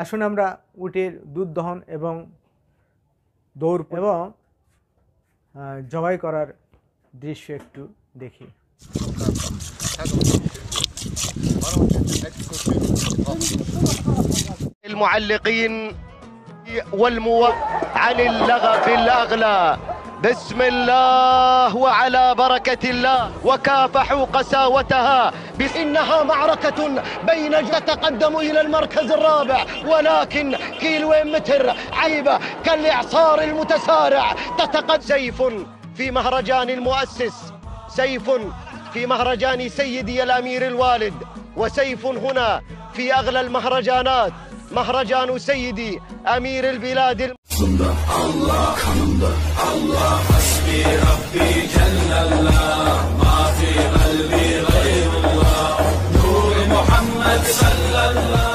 আসুন আমরা উটের দুধ দহন এবং দৌড় এবং জবাই করার দৃশ্য একটু দেখি المعلقين والمو عن في الأغلى بسم الله وعلى بركة الله وكافحوا قساوتها بس إنها معركة بين تقدموا إلى المركز الرابع ولكن كيلوين متر عيبة كالإعصار المتسارع تتقد سيف في مهرجان المؤسس سيف في مهرجان سيدي الأمير الوالد وسيف هنا في أغلى المهرجانات مهرجان سيدي أمير البلاد Aklımda Allah, kanımda Allah Hasbi Rabbi Cellallah kalbi gayrullah Muhammed sallallah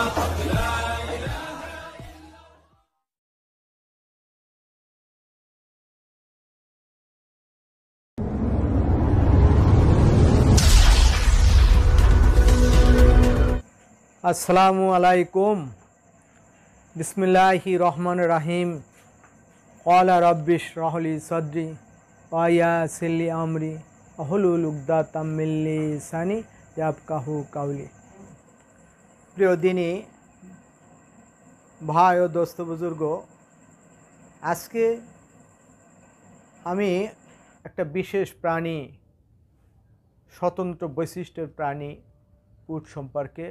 আসসালামু আলাইকুম বিসমিল্লাহি রহমান রাহিম কলা রব্বিশ রহলি সদ্রি ওয়া সিল্লি আমরি অহলুল উগদা তাম্মিল্লি সানি ইয়াবকাহু কাউলি প্রিয় দিনই ভাই ও দোস্ত বুজুর্গ আজকে আমি একটা বিশেষ প্রাণী স্বতন্ত্র বৈশিষ্ট্যের প্রাণী উট সম্পর্কে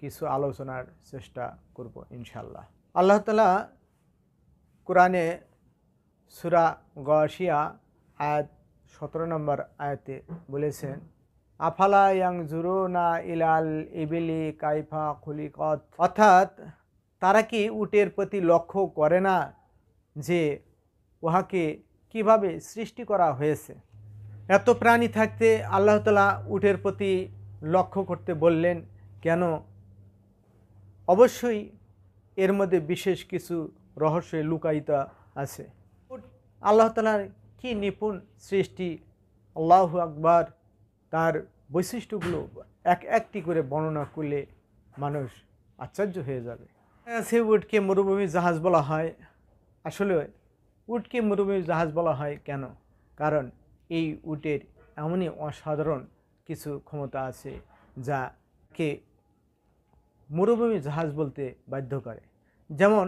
কিছু আলোচনার চেষ্টা করব ইনশাল্লাহ আল্লাহ তালা কোরআনে সুরা গশিয়া আয়াত সতেরো নম্বর আয়াতে বলেছেন আফালা ইয়াং জুরুনা ইলাল ইবিলি কাইফা খুলিকত অর্থাৎ তারা কি উটের প্রতি লক্ষ্য করে না যে উহাকে কিভাবে সৃষ্টি করা হয়েছে এত প্রাণী থাকতে আল্লাহ তালা উটের প্রতি লক্ষ্য করতে বললেন কেন অবশ্যই এর মধ্যে বিশেষ কিছু রহস্য লুকায়িতা আছে আল্লাহ তালার কি নিপুণ সৃষ্টি আল্লাহ আকবার তার বৈশিষ্ট্যগুলো এক একটি করে বর্ণনা করলে মানুষ আশ্চর্য হয়ে যাবে সে উটকে মরুভূমি জাহাজ বলা হয় আসলে উটকে মরুভূমি জাহাজ বলা হয় কেন কারণ এই উটের এমনই অসাধারণ কিছু ক্ষমতা আছে যাকে মরুভূমি জাহাজ বলতে বাধ্য করে যেমন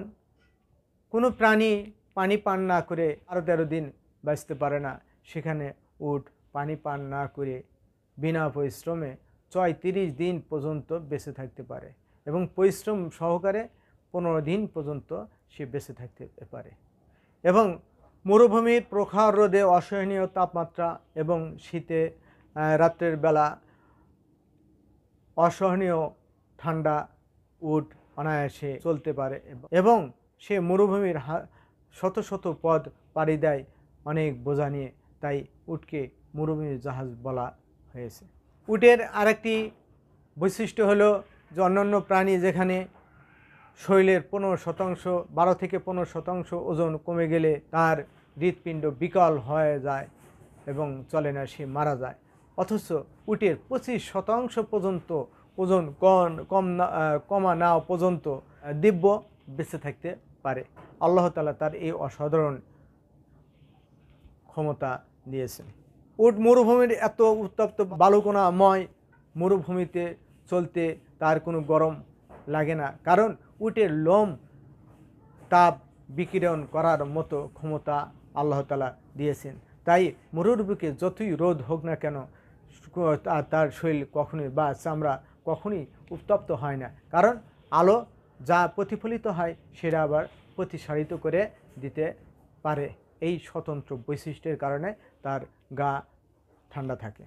কোনো প্রাণী পানি পান না করে আরও তেরো দিন বাঁচতে পারে না সেখানে উট পানি পান না করে বিনা পরিশ্রমে ছয় তিরিশ দিন পর্যন্ত বেঁচে থাকতে পারে এবং পরিশ্রম সহকারে পনেরো দিন পর্যন্ত সে বেঁচে থাকতে পারে এবং মরুভূমির প্রখর রোদে অসহনীয় তাপমাত্রা এবং শীতে রাত্রের বেলা অসহনীয় ঠান্ডা উট অনায়াসে চলতে পারে এবং সে মরুভূমির শত শত পদ পাড়ি দেয় অনেক বোঝা নিয়ে তাই উটকে মরুভূমির জাহাজ বলা হয়েছে উটের আরেকটি বৈশিষ্ট্য হল যে অন্যান্য প্রাণী যেখানে শরীরের পনেরো শতাংশ বারো থেকে পনেরো শতাংশ ওজন কমে গেলে তার হৃৎপিণ্ড বিকল হয়ে যায় এবং চলে না সে মারা যায় অথচ উটের পঁচিশ শতাংশ পর্যন্ত ওজন কন কম না কমা নাও পর্যন্ত দিব্য বেঁচে থাকতে পারে আল্লাহ তালা তার এই অসাধারণ ক্ষমতা দিয়েছেন উট মরুভূমির এত উত্তপ্ত বালুকোনাময় মরুভূমিতে চলতে তার কোনো গরম লাগে না কারণ উটের লোম তাপ বিকিরণ করার মতো ক্ষমতা আল্লাহ তালা দিয়েছেন তাই মরুর বুকে যতই রোদ হোক না কেন তার শরীর কখনোই বা চামড়া কখনই উত্তপ্ত হয় না কারণ আলো যা প্রতিফলিত হয় সেটা আবার প্রতিসারিত করে দিতে পারে এই স্বতন্ত্র বৈশিষ্ট্যের কারণে তার গা ঠান্ডা থাকে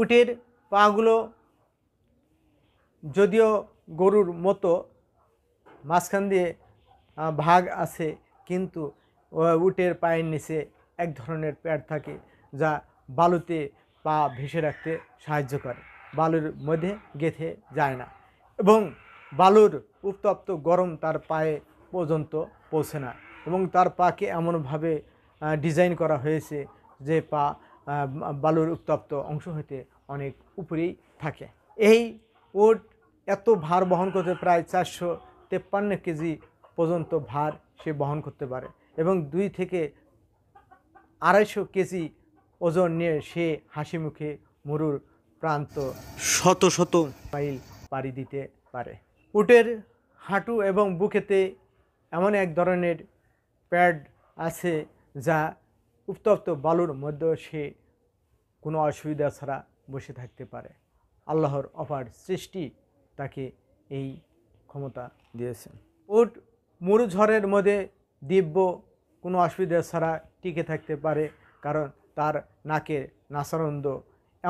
উটের পাগুলো যদিও গরুর মতো মাঝখান দিয়ে ভাগ আছে কিন্তু উটের পায়ের নিচে এক ধরনের প্যাড থাকে যা বালুতে পা ভেসে রাখতে সাহায্য করে বালুর মধ্যে গেঁথে যায় না এবং বালুর উত্তপ্ত গরম তার পায়ে পর্যন্ত পৌঁছে না এবং তার পাকে এমনভাবে ডিজাইন করা হয়েছে যে পা বালুর উত্তপ্ত অংশ হতে অনেক উপরেই থাকে এই ওট এত ভার বহন করতে প্রায় চারশো তেপ্পান্ন কেজি পর্যন্ত ভার সে বহন করতে পারে এবং দুই থেকে আড়াইশো কেজি ওজন নিয়ে সে হাসি মুখে মরুর প্রান্ত শত শত মাইল পাড়ি দিতে পারে উটের হাঁটু এবং বুকেতে এমন এক ধরনের প্যাড আছে যা উত্তপ্ত বালুর মধ্যেও সে কোনো অসুবিধা ছাড়া বসে থাকতে পারে আল্লাহর অপার সৃষ্টি তাকে এই ক্ষমতা দিয়েছেন উট মরুঝড়ের মধ্যে দিব্য কোনো অসুবিধা ছাড়া টিকে থাকতে পারে কারণ তার নাকের নাসারন্দ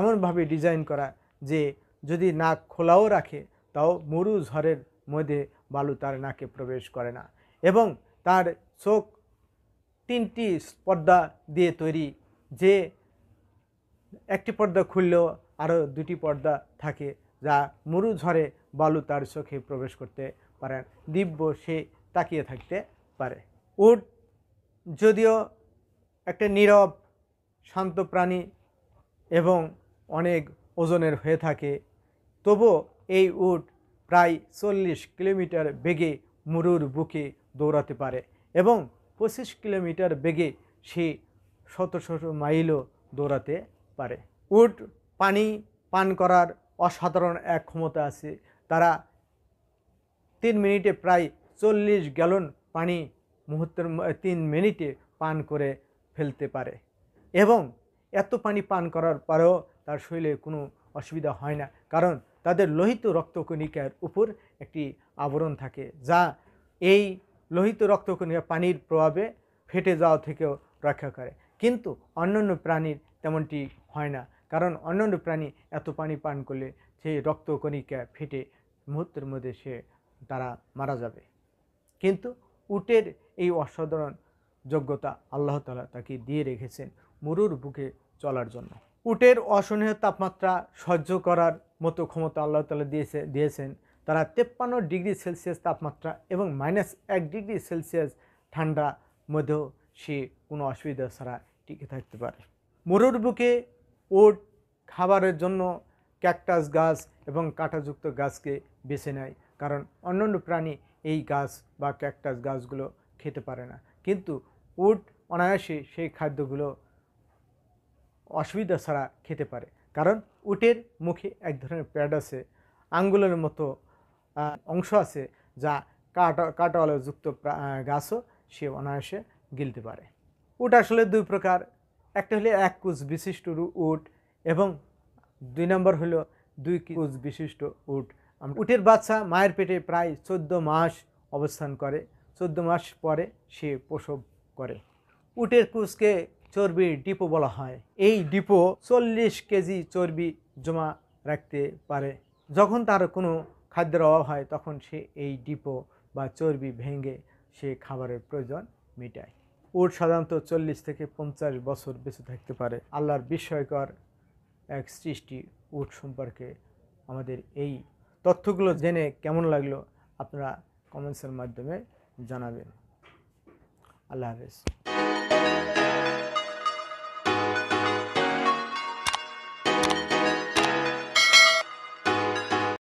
এমনভাবে ডিজাইন করা যে যদি নাক খোলাও রাখে তাও মরু ঝড়ের মধ্যে বালু তার নাকে প্রবেশ করে না এবং তার চোখ তিনটি পর্দা দিয়ে তৈরি যে একটি পর্দা খুললেও আরও দুটি পর্দা থাকে যা মরু ঝড়ে বালু তার চোখে প্রবেশ করতে পারেন দিব্য সে তাকিয়ে থাকতে পারে উট যদিও একটা নীরব শান্ত প্রাণী এবং অনেক ওজনের হয়ে থাকে তবু এই উট প্রায় চল্লিশ কিলোমিটার বেগে মরুর বুকে দৌড়াতে পারে এবং পঁচিশ কিলোমিটার বেগে সে শত শত মাইলও দৌড়াতে পারে উট পানি পান করার অসাধারণ এক ক্ষমতা আছে তারা তিন মিনিটে প্রায় চল্লিশ গ্যালন পানি মুহূর্তের তিন মিনিটে পান করে ফেলতে পারে এবং এত পানি পান করার পরেও তার শরীরে কোনো অসুবিধা হয় না কারণ তাদের লোহিত রক্তকণিকার উপর একটি আবরণ থাকে যা এই লোহিত রক্তকণিকা পানির প্রভাবে ফেটে যাওয়া থেকেও রক্ষা করে কিন্তু অন্যান্য প্রাণীর তেমনটি হয় না কারণ অন্যান্য প্রাণী এত পানি পান করলে সেই রক্তকণিকা ফেটে মুহূর্তের মধ্যে সে তারা মারা যাবে কিন্তু উটের এই অসাধারণ যোগ্যতা আল্লাহতালা তাকে দিয়ে রেখেছেন মরুর বুকে চলার জন্য উটের অসহনীয় তাপমাত্রা সহ্য করার মতো ক্ষমতা আল্লাহ তালা দিয়েছে দিয়েছেন তারা তেপ্পান্ন ডিগ্রি সেলসিয়াস তাপমাত্রা এবং মাইনাস এক ডিগ্রি সেলসিয়াস ঠান্ডা মধ্যেও সে কোনো অসুবিধা ছাড়া টিকে থাকতে পারে মরুর বুকে ওট খাবারের জন্য ক্যাকটাস গাছ এবং কাঁটাযুক্ত গাছকে বেছে নেয় কারণ অন্যান্য প্রাণী এই গাছ বা ক্যাকটাস গাছগুলো খেতে পারে না কিন্তু উট অনায়াসে সেই খাদ্যগুলো অসুবিধা ছাড়া খেতে পারে কারণ উটের মুখে এক ধরনের প্যাড আছে আঙ্গুলের মতো অংশ আছে যা কাটা যুক্ত গাছও সে অনায়াসে গিলতে পারে উট আসলে দুই প্রকার একটা হলে এক কুচ বিশিষ্ট উট এবং দুই নম্বর হল দুই কুচ বিশিষ্ট উট উটের বাচ্চা মায়ের পেটে প্রায় চোদ্দ মাস অবস্থান করে চোদ্দ মাস পরে সে প্রসব করে উটের কুচকে চর্বির ডিপো বলা হয় এই ডিপো চল্লিশ কেজি চর্বি জমা রাখতে পারে যখন তার কোনো খাদ্যের অভাব হয় তখন সে এই ডিপো বা চর্বি ভেঙে সে খাবারের প্রয়োজন মেটায় উট সাধারণত চল্লিশ থেকে পঞ্চাশ বছর বেঁচে থাকতে পারে আল্লাহর বিস্ময়কর এক সৃষ্টি উট সম্পর্কে আমাদের এই তথ্যগুলো জেনে কেমন লাগলো আপনারা কমেন্টসের মাধ্যমে জানাবেন আল্লাহ হাফেজ